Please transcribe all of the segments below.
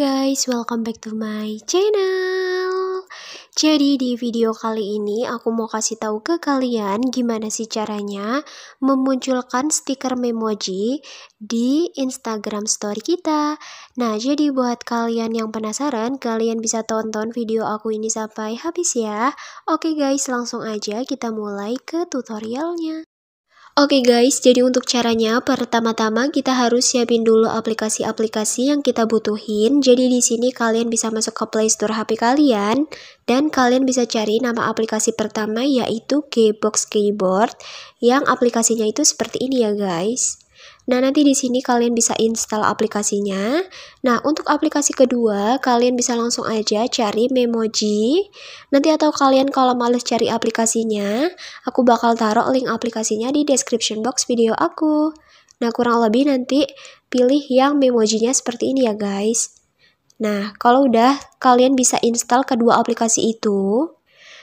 guys, welcome back to my channel. Jadi di video kali ini aku mau kasih tahu ke kalian gimana sih caranya memunculkan stiker memoji di Instagram story kita. Nah, jadi buat kalian yang penasaran, kalian bisa tonton video aku ini sampai habis ya. Oke guys, langsung aja kita mulai ke tutorialnya. Oke guys, jadi untuk caranya pertama-tama kita harus siapin dulu aplikasi-aplikasi yang kita butuhin. Jadi di sini kalian bisa masuk ke Play Store HP kalian dan kalian bisa cari nama aplikasi pertama yaitu Gbox Keyboard yang aplikasinya itu seperti ini ya guys. Nah, nanti di sini kalian bisa install aplikasinya. Nah, untuk aplikasi kedua, kalian bisa langsung aja cari Memoji. Nanti atau kalian kalau males cari aplikasinya, aku bakal taruh link aplikasinya di description box video aku. Nah, kurang lebih nanti pilih yang Memojinya seperti ini ya, guys. Nah, kalau udah, kalian bisa install kedua aplikasi itu.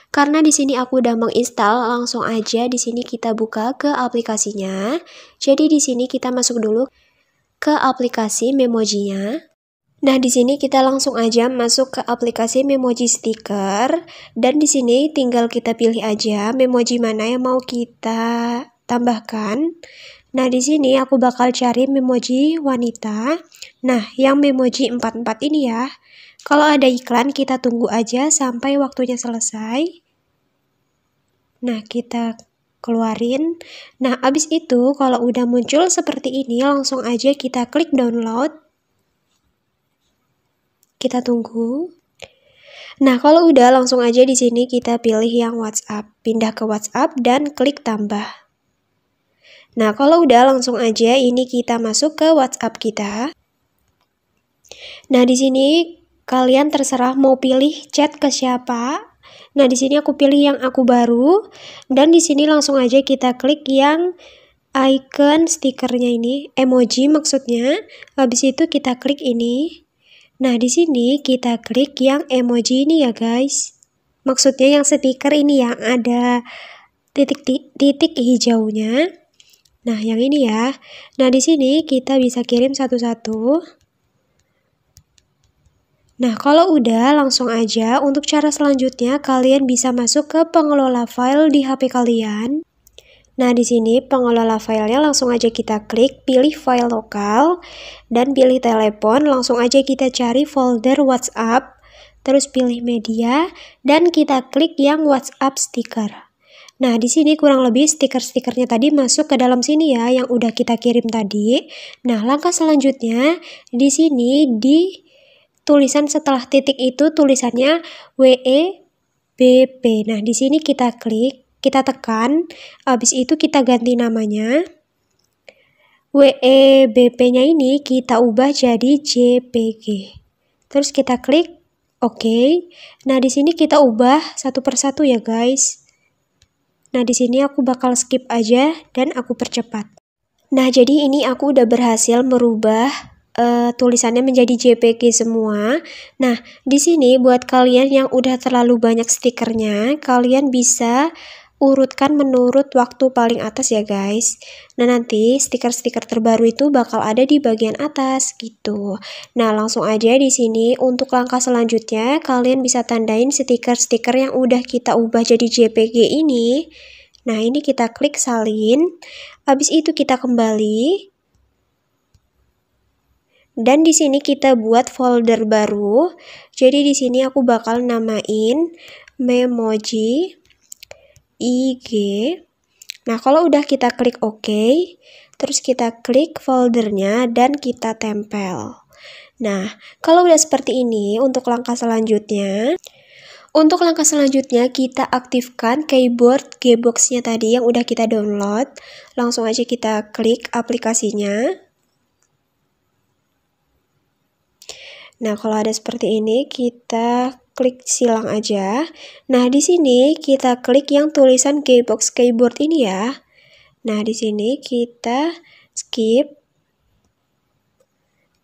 Karena di sini aku udah menginstal, langsung aja di sini kita buka ke aplikasinya. Jadi di sini kita masuk dulu ke aplikasi Memojinya. Nah, di sini kita langsung aja masuk ke aplikasi Memoji Sticker dan di sini tinggal kita pilih aja memoji mana yang mau kita tambahkan. Nah, di sini aku bakal cari memoji wanita. Nah, yang memoji 44 ini ya. Kalau ada iklan, kita tunggu aja sampai waktunya selesai. Nah, kita keluarin. Nah, abis itu kalau udah muncul seperti ini, langsung aja kita klik download. Kita tunggu. Nah, kalau udah langsung aja di sini kita pilih yang WhatsApp. Pindah ke WhatsApp dan klik tambah. Nah, kalau udah langsung aja ini kita masuk ke WhatsApp kita. Nah, di sini Kalian terserah mau pilih chat ke siapa. Nah, di sini aku pilih yang aku baru dan di sini langsung aja kita klik yang icon stikernya ini, emoji maksudnya. Habis itu kita klik ini. Nah, di sini kita klik yang emoji ini ya, guys. Maksudnya yang stiker ini yang ada titik titik hijaunya. Nah, yang ini ya. Nah, di sini kita bisa kirim satu-satu. Nah, kalau udah, langsung aja untuk cara selanjutnya kalian bisa masuk ke pengelola file di HP kalian. Nah, di sini pengelola filenya langsung aja kita klik, pilih file lokal, dan pilih telepon, langsung aja kita cari folder WhatsApp, terus pilih media, dan kita klik yang WhatsApp stiker. Nah, di sini kurang lebih stiker-stikernya tadi masuk ke dalam sini ya, yang udah kita kirim tadi. Nah, langkah selanjutnya, di sini di tulisan setelah titik itu tulisannya WEBP. Nah, di sini kita klik, kita tekan, Abis itu kita ganti namanya. WEBP-nya ini kita ubah jadi JPG. Terus kita klik OK. Nah, di sini kita ubah satu persatu ya, guys. Nah, di sini aku bakal skip aja dan aku percepat. Nah, jadi ini aku udah berhasil merubah uh, tulisannya menjadi JPG semua. Nah, di sini buat kalian yang udah terlalu banyak stikernya, kalian bisa urutkan menurut waktu paling atas ya guys. Nah nanti stiker-stiker terbaru itu bakal ada di bagian atas gitu. Nah langsung aja di sini untuk langkah selanjutnya kalian bisa tandain stiker-stiker yang udah kita ubah jadi JPG ini. Nah ini kita klik salin. Habis itu kita kembali dan di sini kita buat folder baru. Jadi di sini aku bakal namain Memoji IG. Nah, kalau udah kita klik OK, terus kita klik foldernya dan kita tempel. Nah, kalau udah seperti ini, untuk langkah selanjutnya, untuk langkah selanjutnya kita aktifkan keyboard Gboxnya tadi yang udah kita download. Langsung aja kita klik aplikasinya. Nah, kalau ada seperti ini, kita klik silang aja. Nah, di sini kita klik yang tulisan Gbox Keyboard ini ya. Nah, di sini kita skip.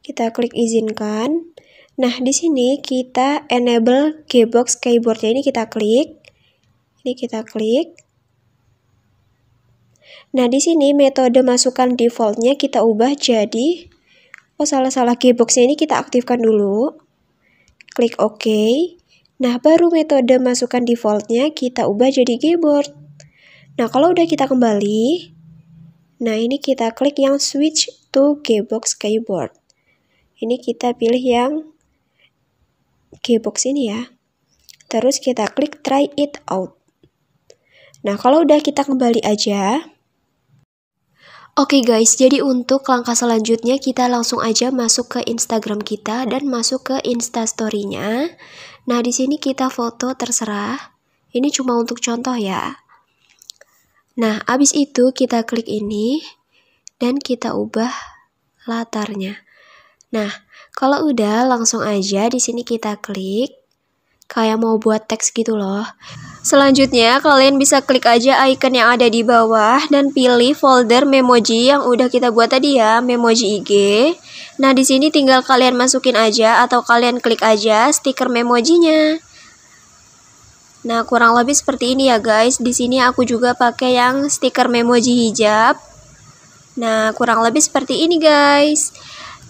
Kita klik izinkan. Nah, di sini kita enable Gbox Keyboardnya ini kita klik. Ini kita klik. Nah, di sini metode masukan defaultnya kita ubah jadi Oh salah-salah gearboxnya ini kita aktifkan dulu. Klik OK. Nah baru metode masukkan defaultnya kita ubah jadi keyboard. Nah kalau udah kita kembali. Nah ini kita klik yang switch to gearbox keyboard. Ini kita pilih yang gearbox ini ya. Terus kita klik try it out. Nah kalau udah kita kembali aja. Oke okay guys, jadi untuk langkah selanjutnya kita langsung aja masuk ke Instagram kita dan masuk ke Instastory-nya. Nah, di sini kita foto terserah. Ini cuma untuk contoh ya. Nah, abis itu kita klik ini dan kita ubah latarnya. Nah, kalau udah langsung aja di sini kita klik kayak mau buat teks gitu loh. Selanjutnya, kalian bisa klik aja icon yang ada di bawah dan pilih folder Memoji yang udah kita buat tadi ya, Memoji IG. Nah, di sini tinggal kalian masukin aja atau kalian klik aja stiker Memojinya. Nah, kurang lebih seperti ini ya guys. Di sini aku juga pakai yang stiker Memoji hijab. Nah, kurang lebih seperti ini guys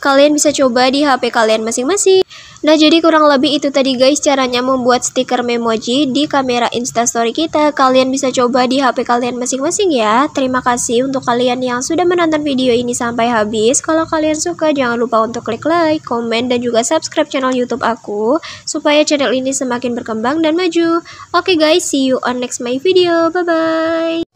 kalian bisa coba di HP kalian masing-masing. Nah jadi kurang lebih itu tadi guys caranya membuat stiker memoji di kamera instastory kita. Kalian bisa coba di HP kalian masing-masing ya. Terima kasih untuk kalian yang sudah menonton video ini sampai habis. Kalau kalian suka jangan lupa untuk klik like, komen, dan juga subscribe channel youtube aku. Supaya channel ini semakin berkembang dan maju. Oke okay guys see you on next my video. Bye bye.